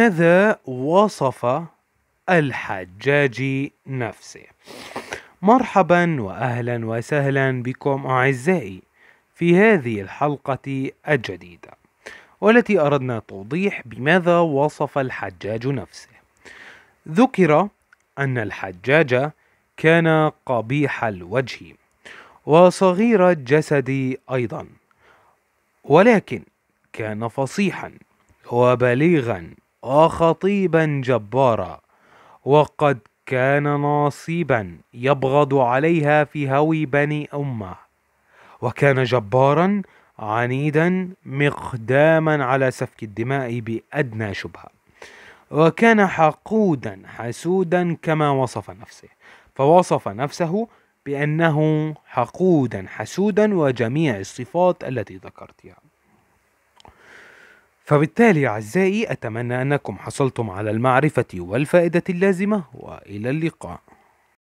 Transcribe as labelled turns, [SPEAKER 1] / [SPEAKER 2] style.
[SPEAKER 1] ماذا وصف الحجاج نفسه مرحبا واهلا وسهلا بكم اعزائي في هذه الحلقه الجديده والتي اردنا توضيح بماذا وصف الحجاج نفسه ذكر ان الحجاج كان قبيح الوجه وصغير الجسد ايضا ولكن كان فصيحا وبليغا وخطيبا جبارا وقد كان ناصبا يبغض عليها في هوي بني امه وكان جبارا عنيدا مقداما على سفك الدماء بادنى شبهه وكان حقودا حسودا كما وصف نفسه فوصف نفسه بانه حقودا حسودا وجميع الصفات التي ذكرتها فبالتالي أعزائي أتمنى أنكم حصلتم على المعرفة والفائدة اللازمة وإلى اللقاء